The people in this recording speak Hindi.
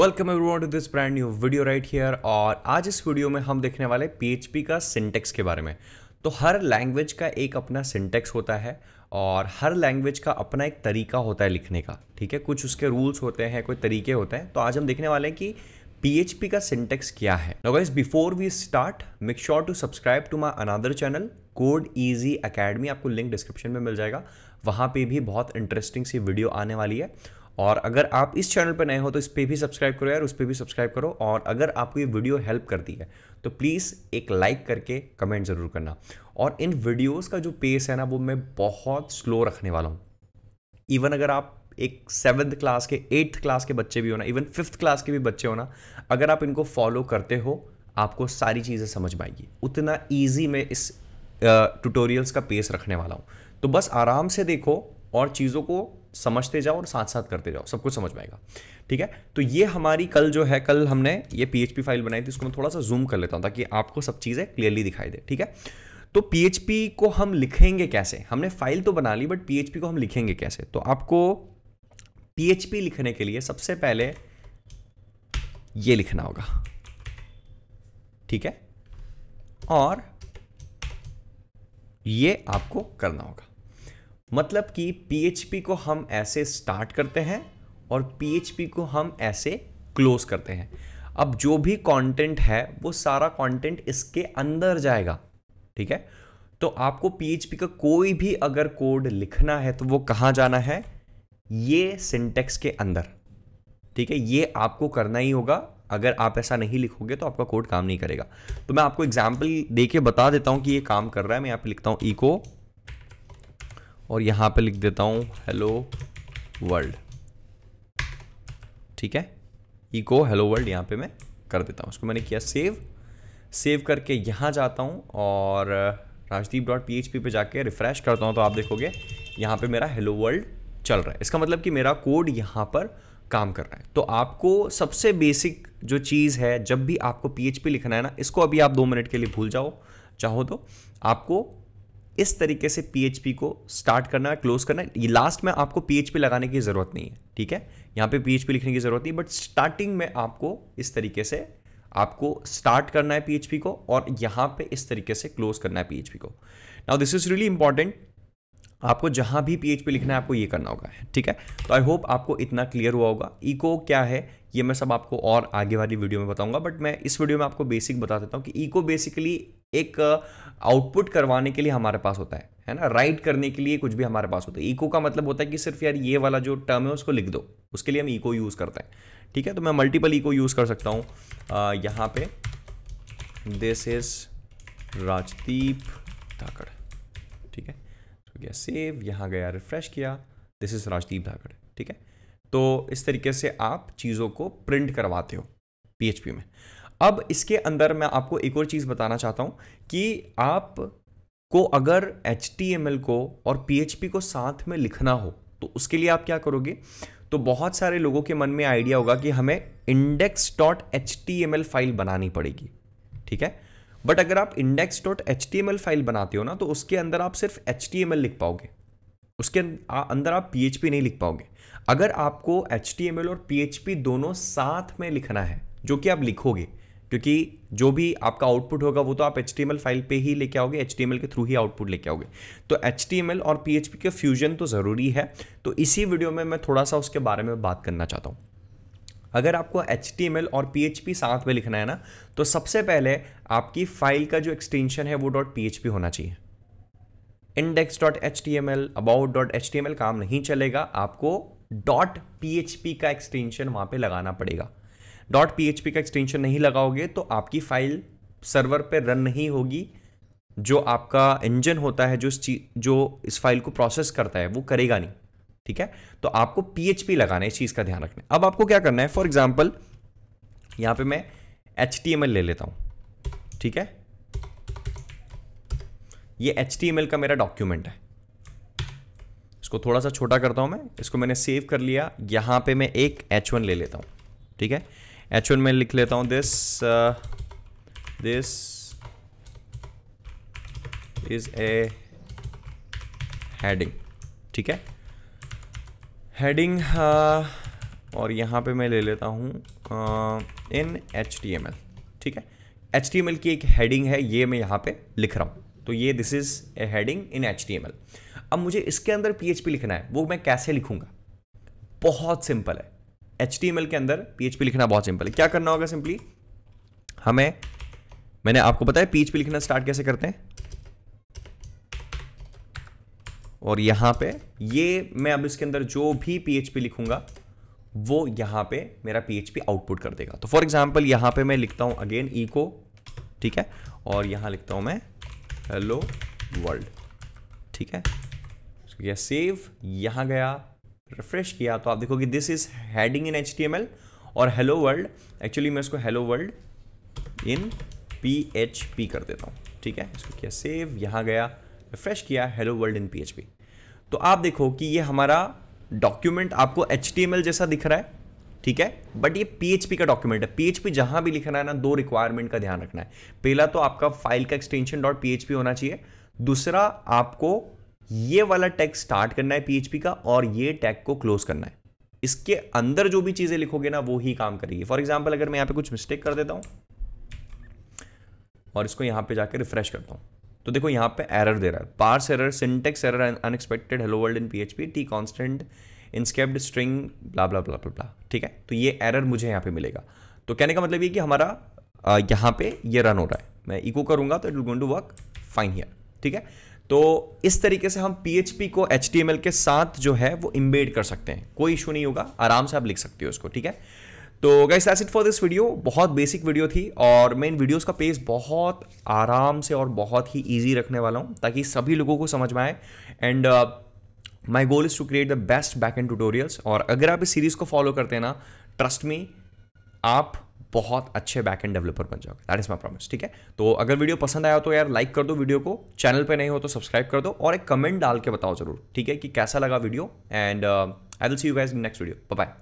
welcome everyone to this brand new video right here और आज इस वीडियो में हम देखने वाले पीएचपी का सिंटेक्स के बारे में तो हर लैंग्वेज का एक अपना सिंटेक्स होता है और हर लैंग्वेज का अपना एक तरीका होता है लिखने का ठीक है कुछ उसके रूल्स होते हैं कोई तरीके होते हैं तो आज हम देखने वाले हैं कि पी का सिंटेक्स क्या है guys before we start make sure to subscribe to my another channel code easy academy आपको लिंक डिस्क्रिप्शन में मिल जाएगा वहाँ पे भी बहुत इंटरेस्टिंग सी वीडियो आने वाली है और अगर आप इस चैनल पर नए हो तो इस पर भी सब्सक्राइब करो यार उस पर भी सब्सक्राइब करो और अगर आपको ये वीडियो हेल्प करती है तो प्लीज़ एक लाइक करके कमेंट ज़रूर करना और इन वीडियोज़ का जो पेस है ना वो मैं बहुत स्लो रखने वाला हूँ इवन अगर आप एक सेवन्थ क्लास के एट्थ क्लास के बच्चे भी हो ना इवन फिफ्थ क्लास के भी बच्चे हो ना अगर आप इनको फॉलो करते हो आपको सारी चीज़ें समझ में आएगी उतना ईजी मैं इस ट्यूटोरियल्स का पेस रखने वाला हूँ तो बस आराम से देखो और चीज़ों को समझते जाओ और साथ साथ करते जाओ सब कुछ समझ में आएगा ठीक है तो ये हमारी कल जो है कल हमने ये PHP फाइल बनाई थी उसको मैं थोड़ा सा जूम कर लेता हूँ ताकि आपको सब चीज़ें क्लियरली दिखाई दे ठीक है तो PHP को हम लिखेंगे कैसे हमने फाइल तो बना ली बट PHP को हम लिखेंगे कैसे तो आपको PHP लिखने के लिए सबसे पहले ये लिखना होगा ठीक है और ये आपको करना होगा मतलब कि पी को हम ऐसे स्टार्ट करते हैं और पी को हम ऐसे क्लोज करते हैं अब जो भी कंटेंट है वो सारा कंटेंट इसके अंदर जाएगा ठीक है तो आपको पी का कोई भी अगर कोड लिखना है तो वो कहाँ जाना है ये सिंटेक्स के अंदर ठीक है ये आपको करना ही होगा अगर आप ऐसा नहीं लिखोगे तो आपका कोड काम नहीं करेगा तो मैं आपको एग्जाम्पल दे के बता देता हूँ कि ये काम कर रहा है मैं यहाँ पे लिखता हूँ इको और यहां पे लिख देता हूं हेलो वर्ल्ड ठीक है इको हेलो वर्ल्ड यहां पे मैं कर देता हूं उसको मैंने किया सेव सेव करके यहां जाता हूं और Rajdeep dot P H P पर जाके रिफ़्रेश करता हूं तो आप देखोगे यहां पे मेरा हेलो वर्ल्ड चल रहा है इसका मतलब कि मेरा कोड यहां पर काम कर रहा है तो आपको सबसे बेसिक जो चीज़ है जब भी आपको पी लिखना है ना इसको अभी आप दो मिनट के लिए भूल जाओ चाहो तो आपको इस तरीके से पीएचपी को स्टार्ट करना है क्लोज करना है ये लास्ट में आपको पीएचपी लगाने की ज़रूरत नहीं है ठीक है यहां पे पी लिखने की ज़रूरत नहीं बट स्टार्टिंग में आपको इस तरीके से आपको स्टार्ट करना है पीएचपी को और यहां पे इस तरीके से क्लोज करना है पीएचपी को now this is really important आपको जहां भी पीएचपी लिखना है आपको ये करना होगा ठीक है तो आई होप आपको इतना क्लियर हुआ होगा इको क्या है ये मैं सब आपको और आगे वाली वीडियो में बताऊंगा बट मैं इस वीडियो में आपको बेसिक बता देता हूँ कि इको बेसिकली एक आउटपुट करवाने के लिए हमारे पास होता है है ना राइट करने के लिए कुछ भी हमारे पास होता है इको का मतलब होता है कि सिर्फ यार ये वाला जो टर्म है उसको लिख दो उसके लिए हम इको यूज़ करते हैं ठीक है तो मैं मल्टीपल इको यूज़ कर सकता हूँ यहाँ पे दिस इज राजदीप धाकड़ ठीक है तो गया सेव यहाँ गया रिफ्रेश किया दिस इज़ राजदीप धाकड़ ठीक है तो इस तरीके से आप चीज़ों को प्रिंट करवाते हो पीएचपी में अब इसके अंदर मैं आपको एक और चीज़ बताना चाहता हूँ कि आप को अगर एच को और पी को साथ में लिखना हो तो उसके लिए आप क्या करोगे तो बहुत सारे लोगों के मन में आइडिया होगा कि हमें इंडेक्स डॉट एच फाइल बनानी पड़ेगी ठीक है बट अगर आप इंडेक्स डॉट एच फाइल बनाते हो ना तो उसके अंदर आप सिर्फ एच लिख पाओगे उसके अं-, अंदर आप पी नहीं लिख पाओगे अगर आपको एच और पी दोनों साथ में लिखना है जो कि आप लिखोगे क्योंकि जो भी आपका आउटपुट होगा वो तो आप एच फाइल पे ही लेके आओगे एच के थ्रू ही आउटपुट लेके आओगे तो एच और पी के फ्यूजन तो ज़रूरी है तो इसी वीडियो में मैं थोड़ा सा उसके बारे में बात करना चाहता हूँ अगर आपको एच और पी साथ में लिखना है ना तो सबसे पहले आपकी फाइल का जो एक्सटेंशन है वो डॉट पी होना चाहिए index dot H T M L about dot H T M L काम नहीं चलेगा आपको डॉट पी का एक्सटेंशन वहाँ पे लगाना पड़ेगा डॉट पी का एक्सटेंशन नहीं लगाओगे तो आपकी फाइल सर्वर पर रन नहीं होगी जो आपका इंजन होता है जो इस चीज जो इस फाइल को प्रोसेस करता है वो करेगा नहीं ठीक है तो आपको पी लगाना है इस चीज़ का ध्यान रखना अब आपको क्या करना है फॉर एग्जाम्पल यहाँ पे मैं एच ले लेता हूँ ठीक है ये एच का मेरा डॉक्यूमेंट है इसको थोड़ा सा छोटा करता हूँ मैं इसको मैंने सेव कर लिया यहाँ पे मैं एक एच ले लेता हूँ ठीक है एच वन में लिख लेता हूं this this is a heading ठीक है हेडिंग uh, और यहां पे मैं ले लेता हूं in H T M L ठीक है एच टी एम एल की एक हेडिंग है ये मैं यहां पे लिख रहा हूं तो ये this is a heading in H T M L अब मुझे इसके अंदर पी एच पी लिखना है वो मैं कैसे लिखूंगा बहुत सिंपल है एच के अंदर पीएचपी लिखना बहुत सिंपल है क्या करना होगा सिंपली हमें मैंने आपको बताया पीएचपी लिखना स्टार्ट कैसे करते हैं और यहां पे ये मैं अब इसके अंदर जो भी पीएचपी लिखूंगा वो यहां पे मेरा पीएचपी आउटपुट कर देगा तो फॉर एग्जांपल यहां पे मैं लिखता हूं अगेन ई को ठीक है और यहां लिखता हूं मैं हेलो वर्ल्ड ठीक है सेव यहां गया रिफ्रेश किया तो आप देखोगे this is heading in H और हेलो वर्ल्ड एक्चुअली मैं इसको hello world in P H P कर देता हूँ ठीक है इसको किया सेव यहाँ गया रिफ्रेश किया hello world in P H P तो आप देखो कि ये हमारा डॉक्यूमेंट आपको एच जैसा दिख रहा है ठीक है बट ये पी का डॉक्यूमेंट है पी जहां भी लिखना है ना दो रिक्वायरमेंट का ध्यान रखना है पहला तो आपका फाइल का एक्सटेंशन डॉट पी होना चाहिए दूसरा आपको ये वाला टैग स्टार्ट करना है पीएचपी का और ये टैग को क्लोज करना है इसके अंदर जो भी चीजें लिखोगे ना वो ही काम करेगी फॉर एग्जाम्पल अगर मैं यहाँ पे कुछ मिस्टेक कर देता हूँ और इसको यहाँ पे जाकर रिफ्रेश करता हूँ तो देखो यहाँ पे एरर दे रहा है parse error syntax error unexpected hello world in PHP T constant unescaped string blah blah blah blah ठीक है तो ये एरर मुझे यहाँ पे मिलेगा तो कहने का मतलब ये कि हमारा यहाँ पे ये रन हो रहा है मैं इको करूँगा तो it will going to work fine here ठीक है तो इस तरीके से हम पी को एच के साथ जो है वो इम्बेड कर सकते हैं कोई इशू नहीं होगा आराम से आप लिख सकते हो उसको ठीक है तो guys that's it for this video बहुत बेसिक वीडियो थी और मैं इन वीडियोस का पेस बहुत आराम से और बहुत ही इजी रखने वाला हूँ ताकि सभी लोगों को समझ में आए and my goal is to create the best back end tutorials और अगर आप इस सीरीज़ को फॉलो करते हैं ना ट्रस्ट मी आप बहुत अच्छे बैक एंड डेवलपर बन जाओगे दैट इज माई प्रॉमिस ठीक है तो अगर वीडियो पसंद आया तो यार लाइक कर दो वीडियो को चैनल पर नहीं हो तो सब्सक्राइब कर दो और एक कमेंट डाल के बताओ जरूर ठीक है कि कैसा लगा video and I will see you guys next video bye